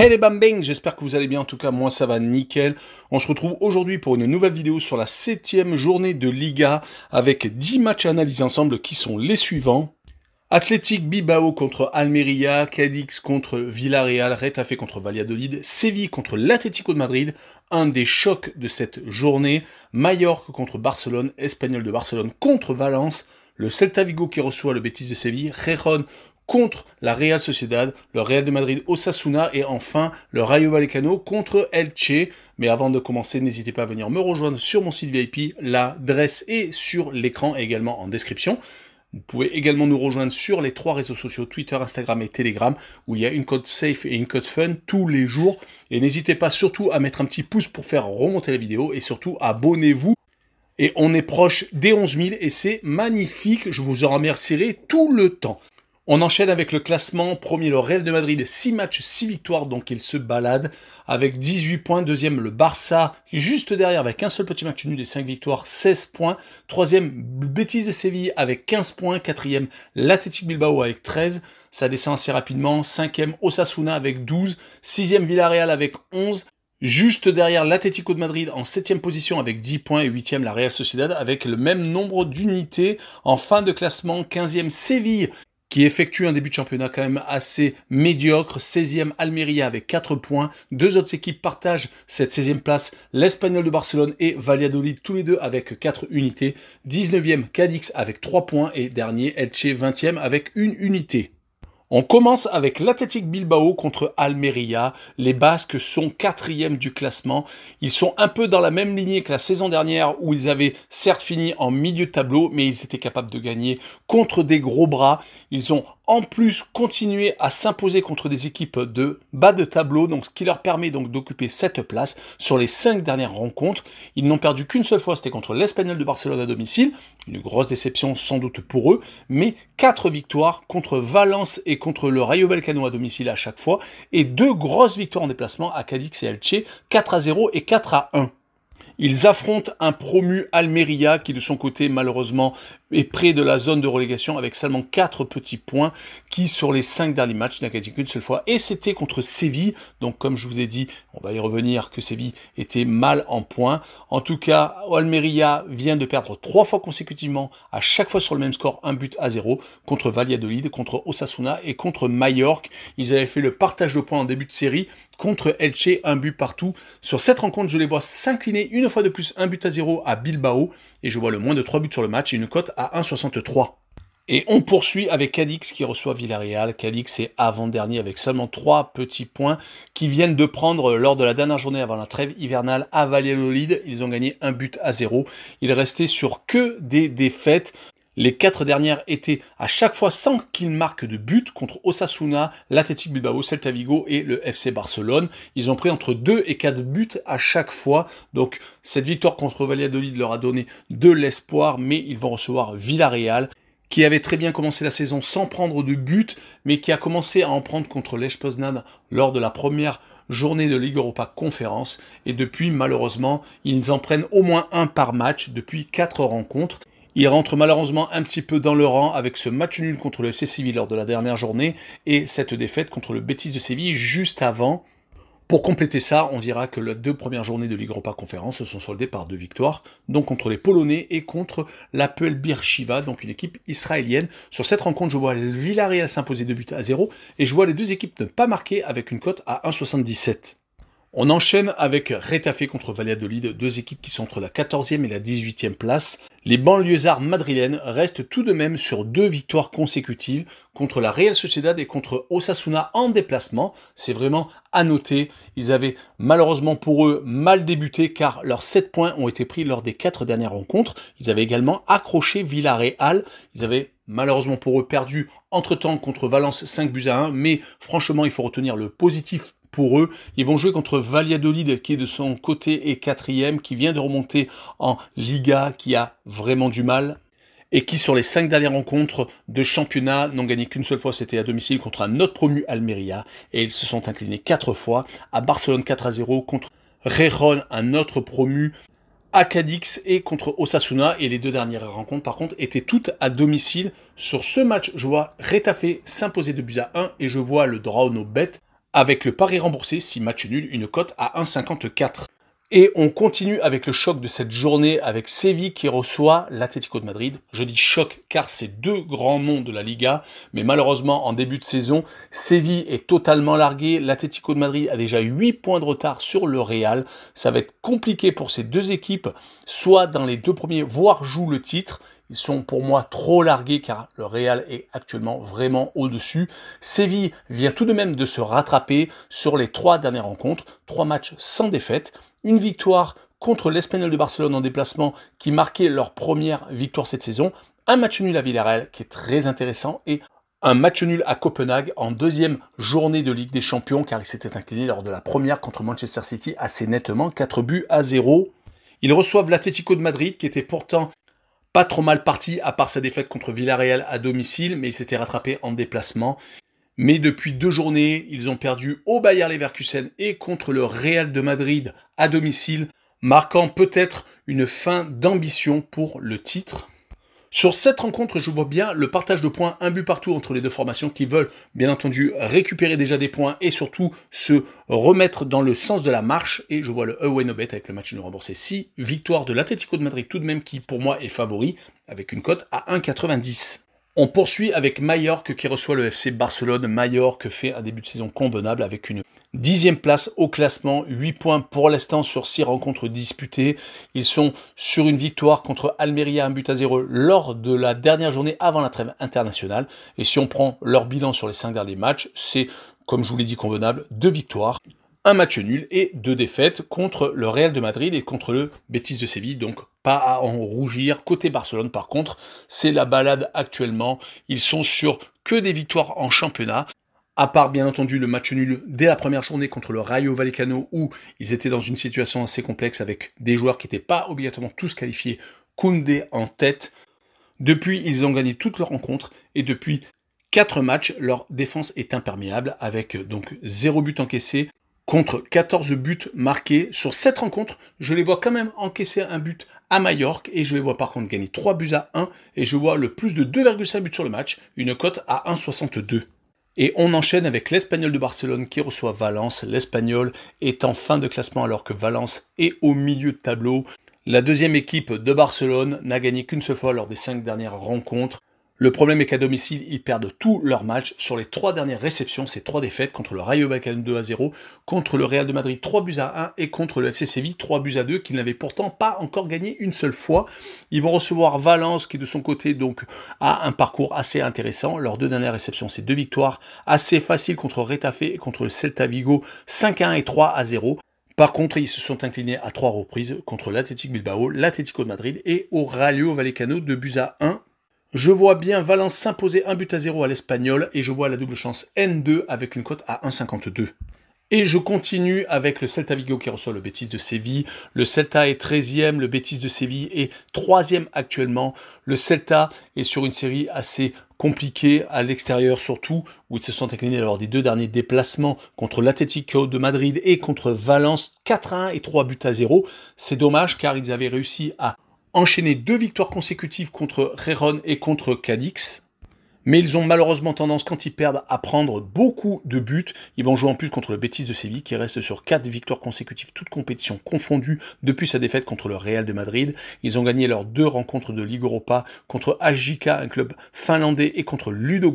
Hey les bambings, j'espère que vous allez bien, en tout cas moi ça va nickel. On se retrouve aujourd'hui pour une nouvelle vidéo sur la septième journée de Liga avec 10 matchs analysés ensemble qui sont les suivants. Athletic Bibao contre Almeria, Cadix contre Villarreal, Retafe contre Valladolid, Séville contre l'Atlético de Madrid, un des chocs de cette journée, Mallorca contre Barcelone, Espagnol de Barcelone contre Valence, le Celta Vigo qui reçoit le Betis de Séville, Rejon contre la Real Sociedad, le Real de Madrid Osasuna et enfin le Rayo Vallecano contre Elche. Mais avant de commencer, n'hésitez pas à venir me rejoindre sur mon site VIP, l'adresse est sur l'écran également en description. Vous pouvez également nous rejoindre sur les trois réseaux sociaux Twitter, Instagram et Telegram où il y a une code safe et une code fun tous les jours. Et n'hésitez pas surtout à mettre un petit pouce pour faire remonter la vidéo et surtout abonnez-vous. Et on est proche des 11 000 et c'est magnifique. Je vous en remercierai tout le temps. On enchaîne avec le classement. Premier, le Real de Madrid, 6 matchs, 6 victoires, donc il se balade avec 18 points. Deuxième, le Barça, juste derrière avec un seul petit match nul des 5 victoires, 16 points. Troisième, Bêtise de Séville avec 15 points. Quatrième, l'Athletic Bilbao avec 13. Ça descend assez rapidement. Cinquième, Osasuna avec 12. Sixième, Villarreal avec 11. Juste derrière l'Atlético de Madrid en septième position avec 10 points et 8e la Real Sociedad avec le même nombre d'unités. En fin de classement, 15e Séville qui effectue un début de championnat quand même assez médiocre. 16e Almeria avec 4 points. Deux autres équipes partagent cette 16e place. L'Espagnol de Barcelone et Valladolid, tous les deux avec 4 unités. 19e Cadix avec 3 points. Et dernier, Elche 20e avec une unité. On commence avec l'Athletic Bilbao contre Almeria. Les Basques sont quatrième du classement. Ils sont un peu dans la même lignée que la saison dernière où ils avaient certes fini en milieu de tableau, mais ils étaient capables de gagner contre des gros bras. Ils ont en plus continuer à s'imposer contre des équipes de bas de tableau, donc ce qui leur permet donc d'occuper cette place sur les cinq dernières rencontres. Ils n'ont perdu qu'une seule fois, c'était contre l'Espagnol de Barcelone à domicile, une grosse déception sans doute pour eux, mais quatre victoires contre Valence et contre le Rayo Vallecano à domicile à chaque fois, et deux grosses victoires en déplacement à Cadix et Alche, 4 à 0 et 4 à 1. Ils affrontent un promu Almeria qui de son côté malheureusement est près de la zone de relégation avec seulement 4 petits points qui sur les 5 derniers matchs n'a gagné qu'une seule fois et c'était contre Séville. Donc comme je vous ai dit, on va y revenir que Séville était mal en points. En tout cas, Almeria vient de perdre 3 fois consécutivement, à chaque fois sur le même score, un but à 0 contre Valladolid, contre Osasuna et contre Mallorca. Ils avaient fait le partage de points en début de série contre Elche, un but partout. Sur cette rencontre, je les vois s'incliner une fois de plus un but à zéro à Bilbao et je vois le moins de 3 buts sur le match et une cote à 1,63. Et on poursuit avec Cadix qui reçoit Villarreal. Cadix est avant-dernier avec seulement trois petits points qui viennent de prendre lors de la dernière journée avant la trêve hivernale à Valladolid. Ils ont gagné un but à zéro. Ils restaient sur que des défaites. Les quatre dernières étaient à chaque fois sans qu'ils marquent de but contre Osasuna, l'Athletic Bilbao, Celta Vigo et le FC Barcelone. Ils ont pris entre 2 et 4 buts à chaque fois. Donc cette victoire contre Valladolid leur a donné de l'espoir, mais ils vont recevoir Villarreal qui avait très bien commencé la saison sans prendre de but, mais qui a commencé à en prendre contre Lech Poznan lors de la première journée de Ligue Europa Conférence. Et depuis, malheureusement, ils en prennent au moins un par match depuis quatre rencontres. Il rentre malheureusement un petit peu dans le rang avec ce match nul contre le FC lors de la dernière journée et cette défaite contre le Betis de Séville juste avant. Pour compléter ça, on dira que les deux premières journées de Ligue Europa Conférence se sont soldées par deux victoires, donc contre les Polonais et contre l'Apel Birshiva, donc une équipe israélienne. Sur cette rencontre, je vois Villarreal s'imposer 2 buts à 0 et je vois les deux équipes ne pas marquer avec une cote à 1,77. On enchaîne avec Retafe contre Valladolid, deux équipes qui sont entre la 14e et la 18e place. Les banlieusards madrilènes restent tout de même sur deux victoires consécutives contre la Real Sociedad et contre Osasuna en déplacement. C'est vraiment à noter. Ils avaient malheureusement pour eux mal débuté car leurs 7 points ont été pris lors des 4 dernières rencontres. Ils avaient également accroché Villarreal. Ils avaient malheureusement pour eux perdu entre-temps contre Valence 5 buts à 1. Mais franchement, il faut retenir le positif pour eux. Ils vont jouer contre Valladolid qui est de son côté et quatrième, qui vient de remonter en Liga, qui a vraiment du mal et qui sur les cinq dernières rencontres de championnat n'ont gagné qu'une seule fois, c'était à domicile contre un autre promu Almeria, et ils se sont inclinés quatre fois à Barcelone 4 à 0 contre Rejon, un autre promu à Cadix et contre Osasuna, et les deux dernières rencontres par contre étaient toutes à domicile. Sur ce match, je vois Retafe s'imposer de but à 1 et je vois le draw no bet avec le pari remboursé si match nul, une cote à 1,54. Et on continue avec le choc de cette journée avec Séville qui reçoit l'Atlético de Madrid. Je dis choc car c'est deux grands noms de la Liga, mais malheureusement en début de saison, Séville est totalement largué. L'Atlético de Madrid a déjà 8 points de retard sur le Real. Ça va être compliqué pour ces deux équipes, soit dans les deux premiers, voire joue le titre. Ils sont pour moi trop largués car le Real est actuellement vraiment au-dessus. Séville vient tout de même de se rattraper sur les trois dernières rencontres, trois matchs sans défaite, une victoire contre l'Espagnol de Barcelone en déplacement qui marquait leur première victoire cette saison, un match nul à Villarreal qui est très intéressant et un match nul à Copenhague en deuxième journée de Ligue des Champions car il s'était incliné lors de la première contre Manchester City assez nettement, 4 buts à 0. Ils reçoivent l'Atlético de Madrid qui était pourtant pas trop mal parti à part sa défaite contre Villarreal à domicile, mais il s'était rattrapé en déplacement. Mais depuis deux journées, ils ont perdu au Bayern Leverkusen et contre le Real de Madrid à domicile, marquant peut-être une fin d'ambition pour le titre. Sur cette rencontre, je vois bien le partage de points, un but partout entre les deux formations qui veulent bien entendu récupérer déjà des points et surtout se remettre dans le sens de la marche. Et je vois le away no bet avec le match de remboursé 6. Victoire de l'Atlético de Madrid tout de même qui pour moi est favori avec une cote à 1,90. On poursuit avec Majorque qui reçoit le FC Barcelone. Majorque fait un début de saison convenable avec une dixième place au classement, 8 points pour l'instant sur 6 rencontres disputées. Ils sont sur une victoire contre Almeria, un but à zéro lors de la dernière journée avant la trêve internationale. Et si on prend leur bilan sur les 5 derniers matchs, c'est comme je vous l'ai dit convenable, deux victoires, un match nul et deux défaites contre le Real de Madrid et contre le Betis de Séville. Donc pas à en rougir. Côté Barcelone, par contre, c'est la balade actuellement. Ils sont sur que des victoires en championnat. À part bien entendu le match nul dès la première journée contre le Rayo Vallecano où ils étaient dans une situation assez complexe avec des joueurs qui n'étaient pas obligatoirement tous qualifiés. Koundé en tête. Depuis, ils ont gagné toutes leurs rencontres et depuis quatre matchs, leur défense est imperméable avec donc zéro but encaissé, contre 14 buts marqués sur 7 rencontres. Je les vois quand même encaisser un but à Majorque et je les vois par contre gagner 3 buts à 1 et je vois le plus de 2,5 buts sur le match, une cote à 1,62. Et on enchaîne avec l'Espagnol de Barcelone qui reçoit Valence. L'Espagnol est en fin de classement alors que Valence est au milieu de tableau. La deuxième équipe de Barcelone n'a gagné qu'une seule fois lors des cinq dernières rencontres. Le problème est qu'à domicile, ils perdent tous leurs matchs. Sur les trois dernières réceptions, c'est trois défaites contre le Rayo Vallecano 2 à 0, contre le Real de Madrid 3 buts à 1 et contre le FC Séville 3 buts à 2 qu'ils n'avaient pourtant pas encore gagné une seule fois. Ils vont recevoir Valence qui de son côté donc a un parcours assez intéressant. Leurs deux dernières réceptions, c'est deux victoires assez faciles contre Retafe et contre le Celta Vigo 5 à 1 et 3 à 0. Par contre, ils se sont inclinés à trois reprises contre l'Athletic Bilbao, l'Atlético de Madrid et au Rayo Vallecano de buts à 1. Je vois bien Valence s'imposer un but à zéro à l'Espagnol et je vois la double chance N2 avec une cote à 1,52. Et je continue avec le Celta Vigo qui reçoit le Bétis de Séville. Le Celta est 13e, le Bétis de Séville est 3e actuellement. Le Celta est sur une série assez compliquée à l'extérieur surtout, où ils se sont inclinés lors des deux derniers déplacements contre l'Atletico de Madrid et contre Valence, 4 1 et 3 buts à 0. C'est dommage car ils avaient réussi à enchaîné deux victoires consécutives contre Rayon et contre Cadix. Mais ils ont malheureusement tendance, quand ils perdent, à prendre beaucoup de buts. Ils vont jouer en plus contre le Betis de Séville, qui reste sur quatre victoires consécutives, toutes compétitions confondues, depuis sa défaite contre le Real de Madrid. Ils ont gagné leurs deux rencontres de Ligue Europa contre HJK, un club finlandais, et contre Ludo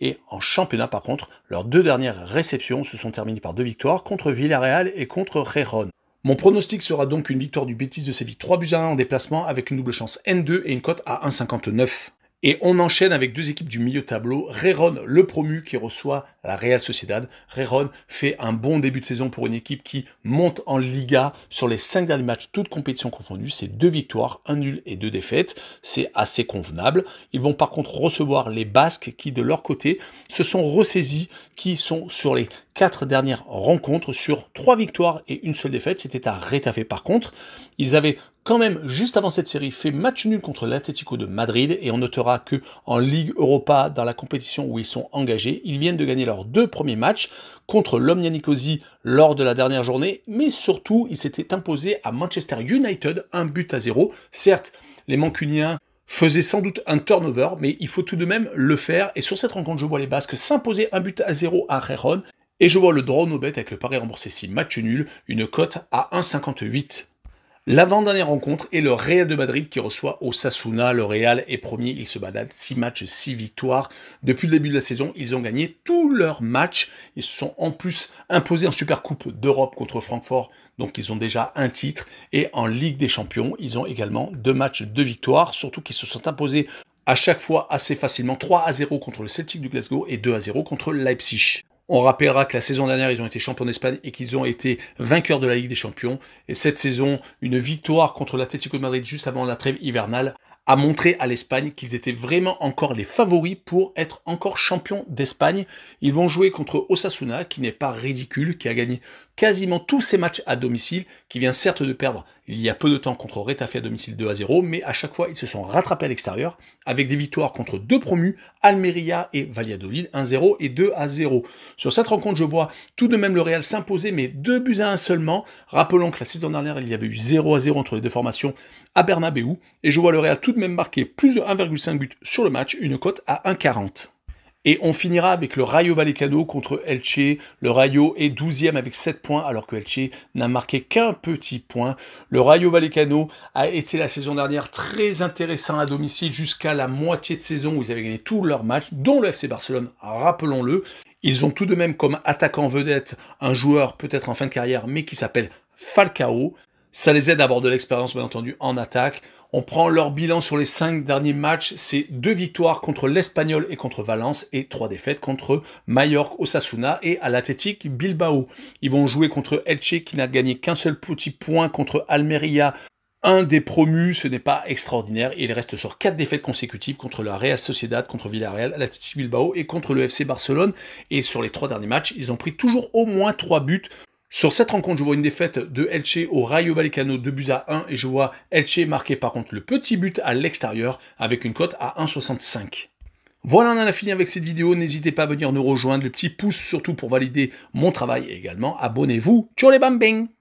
Et en championnat, par contre, leurs deux dernières réceptions se sont terminées par deux victoires, contre Villarreal et contre Rayon. Mon pronostic sera donc une victoire du bêtise de Séville 3 buts à 1 en déplacement avec une double chance N2 et une cote à 1,59. Et on enchaîne avec deux équipes du milieu tableau. Reron, le promu, qui reçoit la Real Sociedad. Reron fait un bon début de saison pour une équipe qui monte en Liga sur les cinq derniers matchs, toutes compétitions confondues. C'est deux victoires, un nul et deux défaites. C'est assez convenable. Ils vont par contre recevoir les Basques qui, de leur côté, se sont ressaisis, qui sont sur les quatre dernières rencontres sur trois victoires et une seule défaite. C'était à Rétafé par contre. Ils avaient quand même, juste avant cette série, fait match nul contre l'Atlético de Madrid et on notera que en Ligue Europa, dans la compétition où ils sont engagés, ils viennent de gagner leurs deux premiers matchs contre l'Omnia Nicosie lors de la dernière journée, mais surtout, ils s'étaient imposés à Manchester United un but à zéro. Certes, les Mancuniens faisaient sans doute un turnover, mais il faut tout de même le faire. Et sur cette rencontre, je vois les Basques s'imposer un but à zéro à Rejon. Et je vois le drone au avec le pari remboursé si match nul, une cote à 1,58. L'avant-dernière rencontre est le Real de Madrid qui reçoit au Osasuna. Le Real est premier, ils se battent 6 matchs, 6 victoires. Depuis le début de la saison, ils ont gagné tous leurs matchs. Ils se sont en plus imposés en Supercoupe d'Europe contre Francfort, donc ils ont déjà un titre. Et en Ligue des Champions, ils ont également deux matchs, deux victoires, surtout qu'ils se sont imposés à chaque fois assez facilement 3 à 0 contre le Celtic du Glasgow et 2 à 0 contre Leipzig. On rappellera que la saison dernière, ils ont été champions d'Espagne et qu'ils ont été vainqueurs de la Ligue des Champions. Et cette saison, une victoire contre l'Atlético de Madrid juste avant la trêve hivernale a montré à l'Espagne qu'ils étaient vraiment encore les favoris pour être encore champions d'Espagne. Ils vont jouer contre Osasuna, qui n'est pas ridicule, qui a gagné quasiment tous ces matchs à domicile, qui vient certes de perdre il y a peu de temps contre Retafe à domicile 2 à 0, mais à chaque fois ils se sont rattrapés à l'extérieur, avec des victoires contre deux promus, Almeria et Valladolid, 1-0 et 2 à 0. Sur cette rencontre, je vois tout de même le Real s'imposer, mais deux buts à un seulement. Rappelons que la saison dernière, il y avait eu 0 à 0 entre les deux formations à Bernabeu, et je vois le Real tout de même marquer plus de 1,5 but sur le match, une cote à 1,40. Et on finira avec le Rayo Vallecano contre Elche. Le Rayo est 12e avec 7 points, alors que Elche n'a marqué qu'un petit point. Le Rayo Vallecano a été la saison dernière très intéressant à domicile jusqu'à la moitié de saison où ils avaient gagné tous leurs matchs, dont le FC Barcelone, rappelons-le. Ils ont tout de même comme attaquant vedette un joueur peut-être en fin de carrière, mais qui s'appelle Falcao. Ça les aide à avoir de l'expérience, bien entendu, en attaque. On prend leur bilan sur les cinq derniers matchs, c'est deux victoires contre l'Espagnol et contre Valence et trois défaites contre Mallorca, Osasuna et à l'Athletic Bilbao. Ils vont jouer contre Elche qui n'a gagné qu'un seul petit point contre Almeria. Un des promus, ce n'est pas extraordinaire. Il reste sur quatre défaites consécutives contre la Real Sociedad, contre Villarreal, l'Athletic Bilbao et contre le FC Barcelone. Et sur les trois derniers matchs, ils ont pris toujours au moins trois buts sur cette rencontre, je vois une défaite de Elche au Rayo Vallecano de buts à 1 et je vois Elche marquer par contre le petit but à l'extérieur avec une cote à 1,65. Voilà, on en a fini avec cette vidéo. N'hésitez pas à venir nous rejoindre. Le petit pouce surtout pour valider mon travail et également abonnez-vous. Ciao les bambins